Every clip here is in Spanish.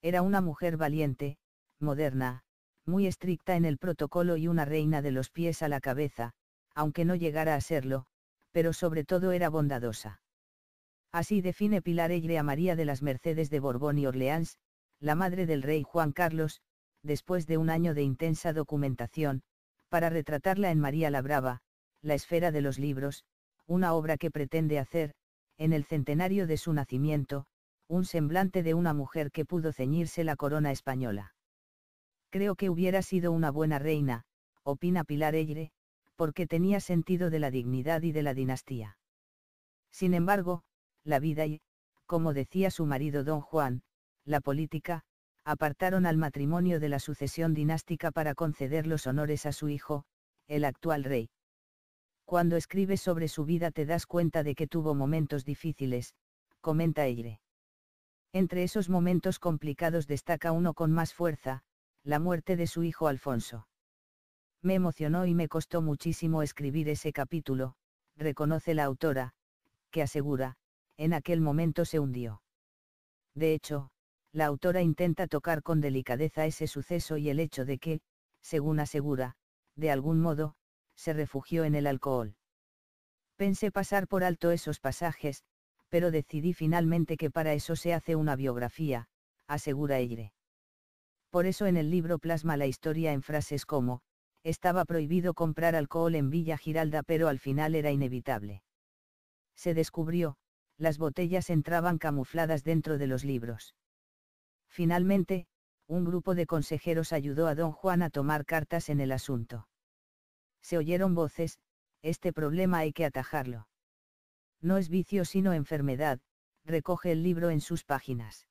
Era una mujer valiente, moderna, muy estricta en el protocolo y una reina de los pies a la cabeza, aunque no llegara a serlo, pero sobre todo era bondadosa. Así define Pilar Eyre a María de las Mercedes de Borbón y Orleans, la madre del rey Juan Carlos, después de un año de intensa documentación, para retratarla en María la Brava, La Esfera de los Libros, una obra que pretende hacer, en el centenario de su nacimiento, un semblante de una mujer que pudo ceñirse la corona española. Creo que hubiera sido una buena reina, opina Pilar Eyre, porque tenía sentido de la dignidad y de la dinastía. Sin embargo, la vida y, como decía su marido don Juan, la política, apartaron al matrimonio de la sucesión dinástica para conceder los honores a su hijo, el actual rey. Cuando escribes sobre su vida te das cuenta de que tuvo momentos difíciles, comenta Eyre. Entre esos momentos complicados destaca uno con más fuerza, la muerte de su hijo Alfonso. Me emocionó y me costó muchísimo escribir ese capítulo, reconoce la autora, que asegura, en aquel momento se hundió. De hecho, la autora intenta tocar con delicadeza ese suceso y el hecho de que, según asegura, de algún modo, se refugió en el alcohol. Pensé pasar por alto esos pasajes, pero decidí finalmente que para eso se hace una biografía, asegura Eyre. Por eso en el libro plasma la historia en frases como, estaba prohibido comprar alcohol en Villa Giralda pero al final era inevitable. Se descubrió, las botellas entraban camufladas dentro de los libros. Finalmente, un grupo de consejeros ayudó a don Juan a tomar cartas en el asunto. Se oyeron voces, este problema hay que atajarlo. No es vicio sino enfermedad, recoge el libro en sus páginas.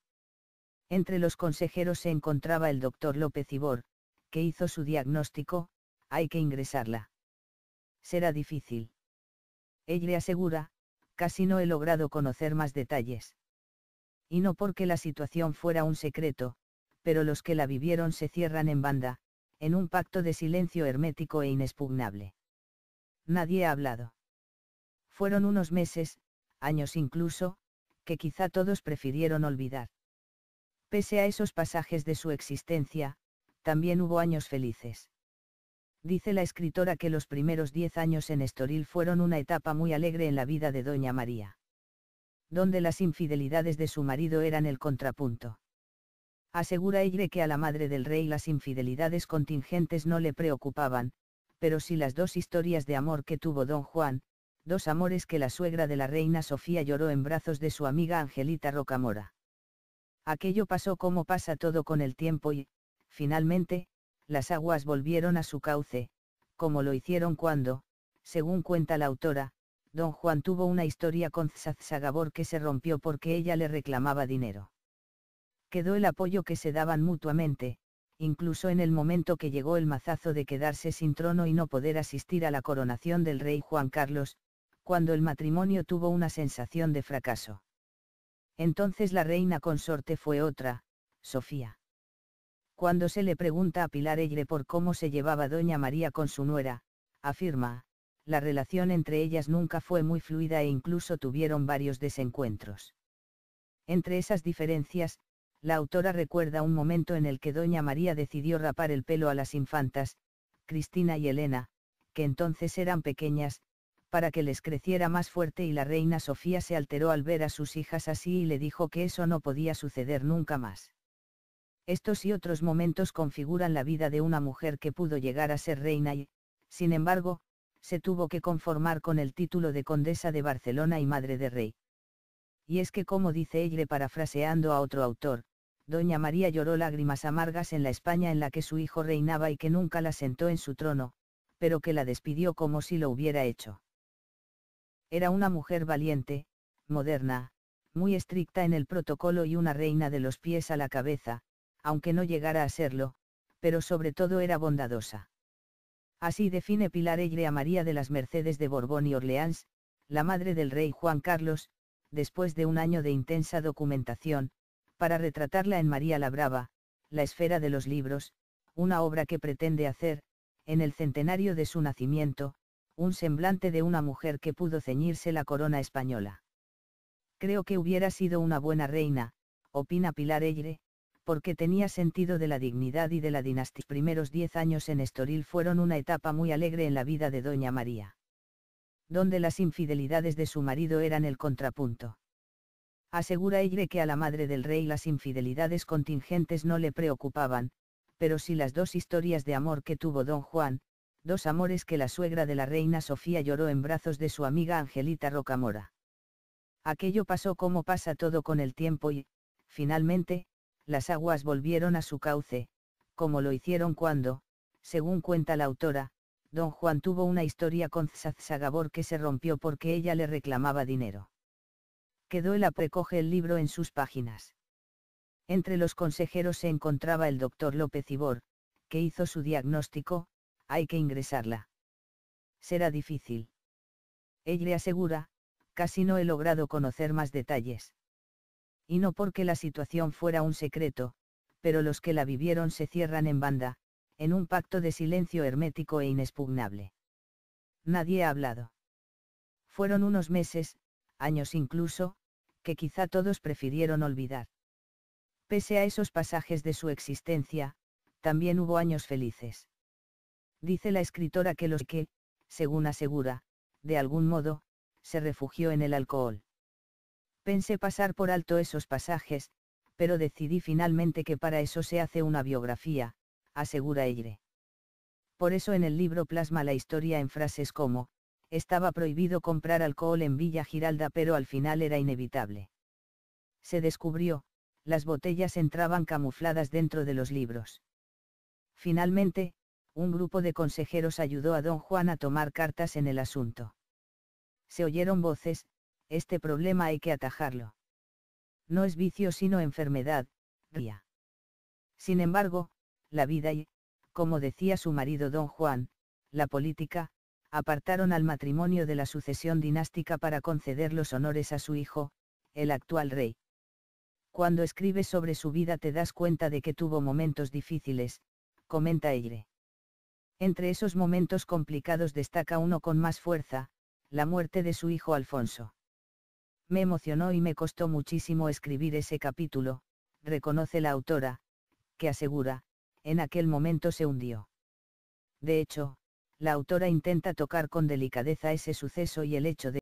Entre los consejeros se encontraba el doctor López Ibor, que hizo su diagnóstico, hay que ingresarla. Será difícil. Ella le asegura, casi no he logrado conocer más detalles. Y no porque la situación fuera un secreto, pero los que la vivieron se cierran en banda, en un pacto de silencio hermético e inexpugnable. Nadie ha hablado. Fueron unos meses, años incluso, que quizá todos prefirieron olvidar. Pese a esos pasajes de su existencia, también hubo años felices. Dice la escritora que los primeros diez años en Estoril fueron una etapa muy alegre en la vida de Doña María. Donde las infidelidades de su marido eran el contrapunto. Asegura ella que a la madre del rey las infidelidades contingentes no le preocupaban, pero si las dos historias de amor que tuvo don Juan, dos amores que la suegra de la reina Sofía lloró en brazos de su amiga Angelita Rocamora. Aquello pasó como pasa todo con el tiempo y, finalmente, las aguas volvieron a su cauce, como lo hicieron cuando, según cuenta la autora, don Juan tuvo una historia con Zazagabor que se rompió porque ella le reclamaba dinero. Quedó el apoyo que se daban mutuamente, incluso en el momento que llegó el mazazo de quedarse sin trono y no poder asistir a la coronación del rey Juan Carlos, cuando el matrimonio tuvo una sensación de fracaso. Entonces la reina consorte fue otra, Sofía. Cuando se le pregunta a Pilar Egre por cómo se llevaba doña María con su nuera, afirma, la relación entre ellas nunca fue muy fluida e incluso tuvieron varios desencuentros. Entre esas diferencias, la autora recuerda un momento en el que doña María decidió rapar el pelo a las infantas, Cristina y Elena, que entonces eran pequeñas, para que les creciera más fuerte y la reina Sofía se alteró al ver a sus hijas así y le dijo que eso no podía suceder nunca más. Estos y otros momentos configuran la vida de una mujer que pudo llegar a ser reina y, sin embargo, se tuvo que conformar con el título de condesa de Barcelona y madre de rey. Y es que como dice ella parafraseando a otro autor, Doña María lloró lágrimas amargas en la España en la que su hijo reinaba y que nunca la sentó en su trono, pero que la despidió como si lo hubiera hecho. Era una mujer valiente, moderna, muy estricta en el protocolo y una reina de los pies a la cabeza, aunque no llegara a serlo, pero sobre todo era bondadosa. Así define Pilar Egre a María de las Mercedes de Borbón y Orleans, la madre del rey Juan Carlos, después de un año de intensa documentación, para retratarla en María la Brava, La Esfera de los Libros, una obra que pretende hacer, en el centenario de su nacimiento, un semblante de una mujer que pudo ceñirse la corona española. Creo que hubiera sido una buena reina, opina Pilar Eyre, porque tenía sentido de la dignidad y de la dinastía. Los primeros diez años en Estoril fueron una etapa muy alegre en la vida de Doña María. Donde las infidelidades de su marido eran el contrapunto. Asegura Eyre que a la madre del rey las infidelidades contingentes no le preocupaban, pero si las dos historias de amor que tuvo don Juan, dos amores que la suegra de la reina Sofía lloró en brazos de su amiga Angelita Rocamora. Aquello pasó como pasa todo con el tiempo y, finalmente, las aguas volvieron a su cauce, como lo hicieron cuando, según cuenta la autora, don Juan tuvo una historia con Zazagabor que se rompió porque ella le reclamaba dinero. Quedó el precoge el libro en sus páginas. Entre los consejeros se encontraba el doctor López Ibor, que hizo su diagnóstico, hay que ingresarla. Será difícil. Ella le asegura, casi no he logrado conocer más detalles. Y no porque la situación fuera un secreto, pero los que la vivieron se cierran en banda, en un pacto de silencio hermético e inexpugnable. Nadie ha hablado. Fueron unos meses, años incluso, que quizá todos prefirieron olvidar. Pese a esos pasajes de su existencia, también hubo años felices. Dice la escritora que los que, según asegura, de algún modo, se refugió en el alcohol. Pensé pasar por alto esos pasajes, pero decidí finalmente que para eso se hace una biografía, asegura Eyre. Por eso en el libro plasma la historia en frases como, estaba prohibido comprar alcohol en Villa Giralda pero al final era inevitable. Se descubrió, las botellas entraban camufladas dentro de los libros. Finalmente, un grupo de consejeros ayudó a don Juan a tomar cartas en el asunto. Se oyeron voces, este problema hay que atajarlo. No es vicio sino enfermedad, ría. Sin embargo, la vida y, como decía su marido don Juan, la política, apartaron al matrimonio de la sucesión dinástica para conceder los honores a su hijo, el actual rey. Cuando escribes sobre su vida te das cuenta de que tuvo momentos difíciles, comenta Eire. Entre esos momentos complicados destaca uno con más fuerza, la muerte de su hijo Alfonso. Me emocionó y me costó muchísimo escribir ese capítulo, reconoce la autora, que asegura, en aquel momento se hundió. De hecho, la autora intenta tocar con delicadeza ese suceso y el hecho de